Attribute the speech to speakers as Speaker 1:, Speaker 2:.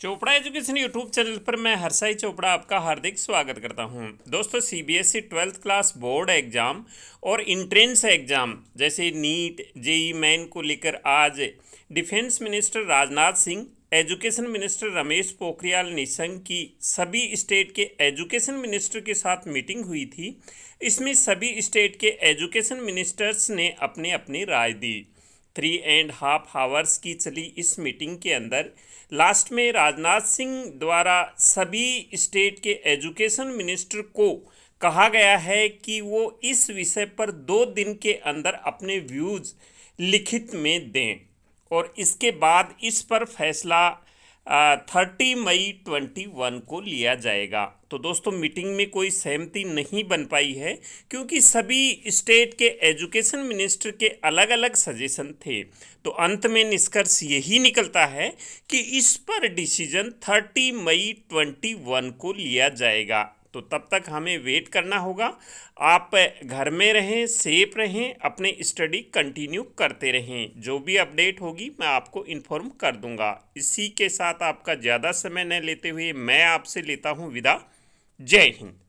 Speaker 1: Chopra education YouTube channel पर मैं हरसाई चोपड़ा आपका हार्दिक स्वागत करता हूं दोस्तों CBSE e twelfth class board exam और इंट्रेंस एग्ज़ाम जैसे नीट जेई मैन को लेकर आज defence minister Rajnath Singh education minister Ramesh Pokhriyal Nishank की सभी स्टेट के एजुकेशन मिनिस्टर के साथ मीटिंग हुई थी इसमें सभी स्टेट के एजुकेशन मिनिस्टर्स ने अपने अपनी राय दी थ्री एंड हाफ हावर्स की चली इस मीटिंग के अंदर लास्ट में राजनाथ सिंह द्वारा सभी स्टेट के एजुकेशन मिनिस्टर को कहा गया है कि वो इस विषय पर दो दिन के अंदर अपने व्यूज़ लिखित में दें और इसके बाद इस पर फैसला थर्टी मई ट्वेंटी वन को लिया जाएगा तो दोस्तों मीटिंग में कोई सहमति नहीं बन पाई है क्योंकि सभी स्टेट के एजुकेशन मिनिस्टर के अलग अलग सजेशन थे तो अंत में निष्कर्ष यही निकलता है कि इस पर decision thirty May twenty one को लिया जाएगा तो तब तक हमें वेट करना होगा आप घर में रहें सेफ रहें अपने स्टडी कंटिन्यू करते रहें जो भी अपडेट होगी मैं आपको इन्फॉर्म कर दूंगा इसी के साथ आपका ज़्यादा समय न लेते हुए मैं आपसे लेता हूँ विदा जय हिंद